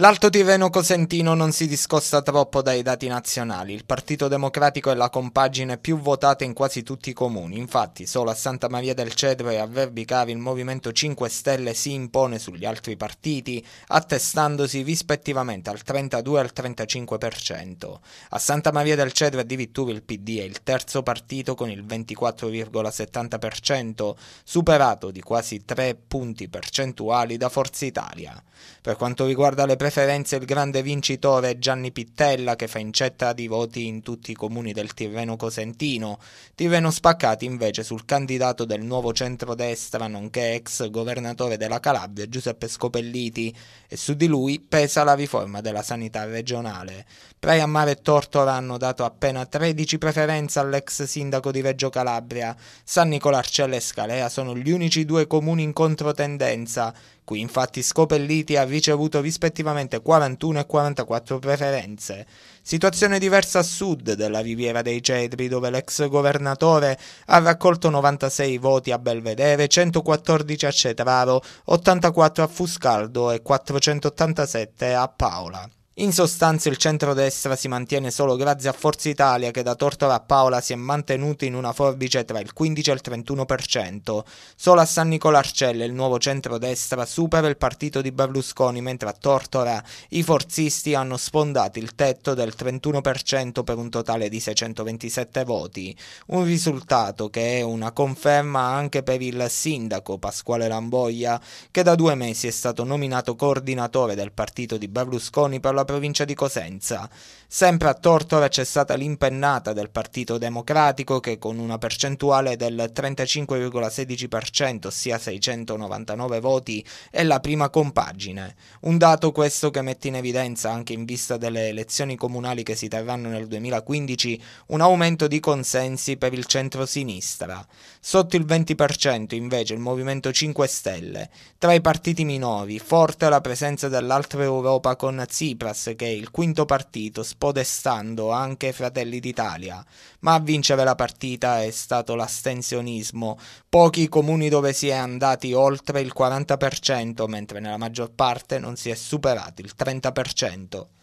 L'Alto Tirreno Cosentino non si discosta troppo dai dati nazionali. Il Partito Democratico è la compagine più votata in quasi tutti i comuni. Infatti, solo a Santa Maria del Cedro e a Verbicavi il Movimento 5 Stelle si impone sugli altri partiti, attestandosi rispettivamente al 32 e al 35%. A Santa Maria del Cedro addirittura il PD è il terzo partito con il 24,70%, superato di quasi 3 punti percentuali da Forza Italia. Per quanto riguarda le preferenze, preferenze il grande vincitore Gianni Pittella che fa incetta di voti in tutti i comuni del Tirreno Cosentino, Tirreno spaccati invece sul candidato del nuovo centrodestra nonché ex governatore della Calabria Giuseppe Scopelliti e su di lui pesa la riforma della sanità regionale. Preammare e Tortora hanno dato appena 13 preferenze all'ex sindaco di Reggio Calabria, San Nicolarcella e Scalea sono gli unici due comuni in controtendenza Qui infatti Scopelliti ha ricevuto rispettivamente 41 e 44 preferenze. Situazione diversa a sud della Riviera dei Cedri, dove l'ex governatore ha raccolto 96 voti a Belvedere, 114 a Cetraro, 84 a Fuscaldo e 487 a Paola. In sostanza il centrodestra si mantiene solo grazie a Forza Italia che da Tortora a Paola si è mantenuto in una forbice tra il 15 e il 31%. Solo a San Nicola Arcella il nuovo centrodestra supera il partito di Berlusconi mentre a Tortora i forzisti hanno sfondato il tetto del 31% per un totale di 627 voti. Un risultato che è una conferma anche per il sindaco Pasquale Lamboia che da due mesi è stato nominato coordinatore del partito di Berlusconi per la provincia di Cosenza. Sempre a Tortora c'è stata l'impennata del Partito Democratico che con una percentuale del 35,16%, ossia 699 voti, è la prima compagine. Un dato questo che mette in evidenza anche in vista delle elezioni comunali che si terranno nel 2015 un aumento di consensi per il centro-sinistra. Sotto il 20% invece il Movimento 5 Stelle. Tra i partiti minori, forte la presenza dell'altra Europa con Tsipras Tsipras che è il quinto partito, spodestando anche Fratelli d'Italia, ma a vincere la partita è stato l'astensionismo, pochi comuni dove si è andati oltre il 40%, mentre nella maggior parte non si è superato il 30%.